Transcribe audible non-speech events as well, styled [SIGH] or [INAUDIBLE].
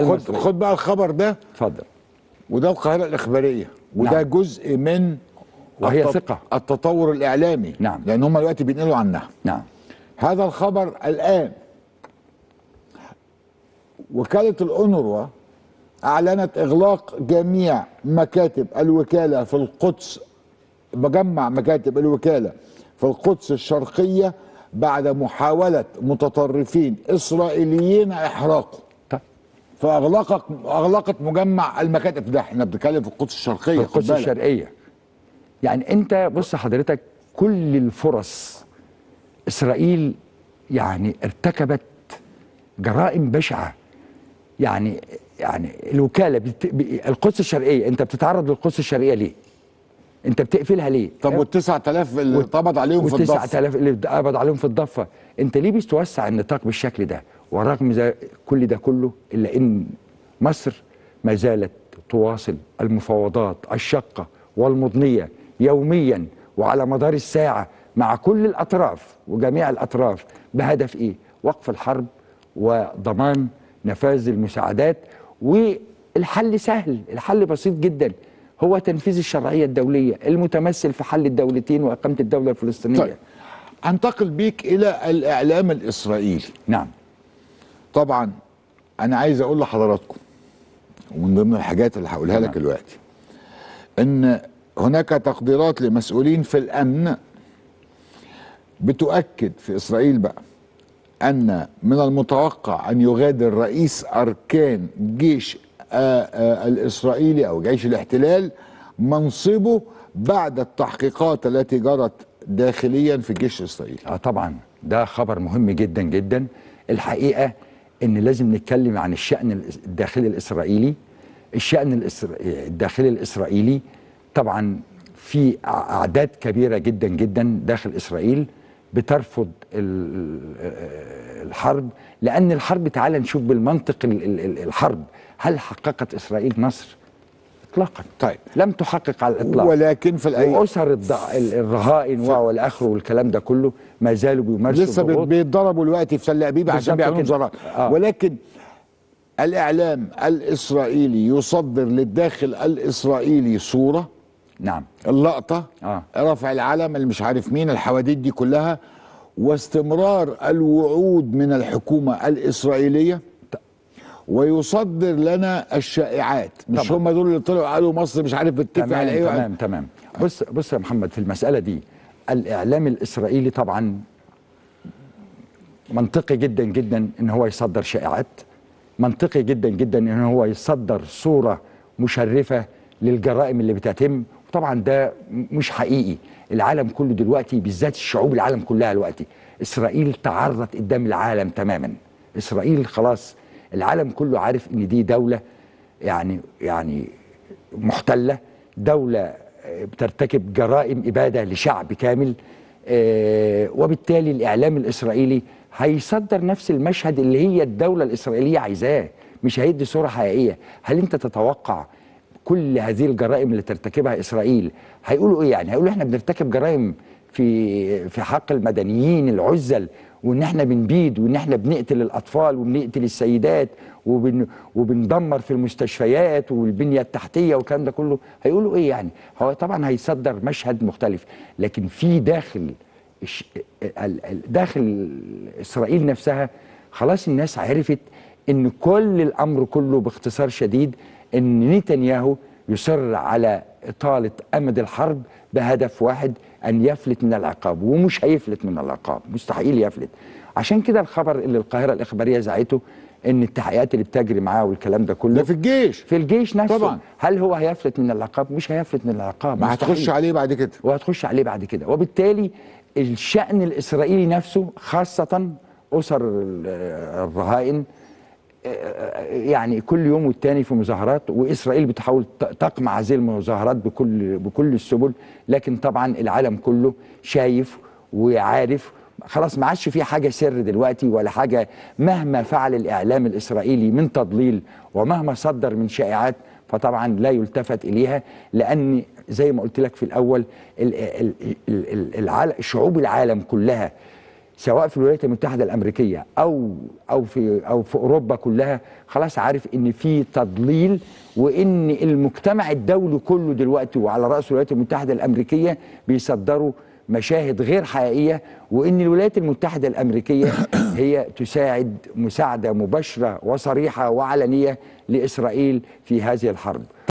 خد خد بقى الخبر ده اتفضل وده القاهره الاخباريه وده نعم. جزء من وهي التط... ثقه التطور الاعلامي نعم لان هم دلوقتي بينقلوا عنها نعم هذا الخبر الان وكاله الانروا اعلنت اغلاق جميع مكاتب الوكاله في القدس مجمع مكاتب الوكاله في القدس الشرقيه بعد محاوله متطرفين اسرائيليين احراقه فاغلقت اغلقت مجمع المكاتب ده احنا بنتكلم في القدس الشرقيه في القدس الشرقيه يعني انت بص حضرتك كل الفرص اسرائيل يعني ارتكبت جرائم بشعه يعني يعني الوكاله بت... القدس الشرقيه انت بتتعرض للقدس الشرقيه ليه؟ انت بتقفلها ليه؟ طب وال 9000 اللي اتقبض عليهم في الضفه وال 9000 اللي اتقبض عليهم في الضفه انت ليه بتوسع النطاق بالشكل ده؟ ورغم كل ده كله إلا أن مصر ما زالت تواصل المفاوضات الشقة والمضنية يوميا وعلى مدار الساعة مع كل الأطراف وجميع الأطراف بهدف إيه؟ وقف الحرب وضمان نفاذ المساعدات والحل سهل الحل بسيط جدا هو تنفيذ الشرعية الدولية المتمثل في حل الدولتين وإقامة الدولة الفلسطينية طيب. انتقل بيك إلى الإعلام الإسرائيلي نعم طبعا انا عايز اقول لحضراتكم ومن ضمن الحاجات اللي هقولها لك دلوقتي ان هناك تقديرات لمسؤولين في الامن بتؤكد في اسرائيل بقى ان من المتوقع ان يغادر رئيس اركان جيش الاسرائيلي او جيش الاحتلال منصبه بعد التحقيقات التي جرت داخليا في الجيش الاسرائيلي. اه طبعا ده خبر مهم جدا جدا الحقيقه ان لازم نتكلم عن الشان الداخلي الاسرائيلي الشان الداخلي الاسرائيلي طبعا في اعداد كبيره جدا جدا داخل اسرائيل بترفض الحرب لان الحرب تعال نشوف بالمنطق الحرب هل حققت اسرائيل نصر اطلاقا طيب لم تحقق على الاطلاق ولكن في الأي... واسر الرهائن ف... والاخر والكلام ده كله ما زالوا بيمارسوا لسه بيتضربوا الوقت في سله ابيب عشان بيعملوا جرائم آه. ولكن الاعلام الاسرائيلي يصدر للداخل الاسرائيلي صوره نعم اللقطه آه. رفع العلم اللي مش عارف مين الحواديت دي كلها واستمرار الوعود من الحكومه الاسرائيليه ويصدر لنا الشائعات مش هم دول اللي طلعوا قالوا مصر مش عارف بتتفق على ايه تمام تمام بص بص يا محمد في المساله دي الاعلام الاسرائيلي طبعا منطقي جدا جدا ان هو يصدر شائعات منطقي جدا جدا ان هو يصدر صوره مشرفه للجرائم اللي بتتم وطبعا ده مش حقيقي العالم كله دلوقتي بالذات الشعوب العالم كلها دلوقتي اسرائيل تعرضت قدام العالم تماما اسرائيل خلاص العالم كله عارف ان دي دوله يعني يعني محتله دوله آه، بترتكب جرائم اباده لشعب كامل آه، وبالتالي الاعلام الاسرائيلي هيصدر نفس المشهد اللي هي الدوله الاسرائيليه عايزاه مش هيدي صوره حقيقيه هل انت تتوقع كل هذه الجرائم اللي ترتكبها اسرائيل هيقولوا ايه يعني هيقولوا احنا بنرتكب جرائم في في حق المدنيين العزل وان احنا بنبيد وان احنا بنقتل الاطفال وبنقتل السيدات وبن وبندمر في المستشفيات والبنيه التحتيه والكلام ده كله هيقولوا ايه يعني؟ هو طبعا هيصدر مشهد مختلف لكن في داخل داخل اسرائيل نفسها خلاص الناس عرفت ان كل الامر كله باختصار شديد ان نتنياهو يصر على اطاله امد الحرب بهدف واحد ان يفلت من العقاب ومش هيفلت من العقاب مستحيل يفلت عشان كده الخبر اللي القاهره الاخباريه زعته ان التحقيقات اللي بتجري معاه والكلام ده كله ده في الجيش في الجيش نفسه طبعا هل هو هيفلت من العقاب مش هيفلت من العقاب ما هتخش عليه بعد كده وهتخش عليه بعد كده وبالتالي الشأن الإسرائيلي نفسه خاصة أسر الرهائن يعني كل يوم والتاني في مظاهرات واسرائيل بتحاول تقمع هذه المظاهرات بكل بكل السبل لكن طبعا العالم كله شايف وعارف خلاص ما عادش في حاجه سر دلوقتي ولا حاجه مهما فعل الاعلام الاسرائيلي من تضليل ومهما صدر من شائعات فطبعا لا يلتفت اليها لان زي ما قلت لك في الاول شعوب العالم كلها سواء في الولايات المتحده الامريكيه او او في او في اوروبا كلها خلاص عارف ان في تضليل وان المجتمع الدولي كله دلوقتي وعلى راس الولايات المتحده الامريكيه بيصدروا مشاهد غير حقيقيه وان الولايات المتحده الامريكيه [COUGHS] هي تساعد مساعده مباشره وصريحه وعلنيه لاسرائيل في هذه الحرب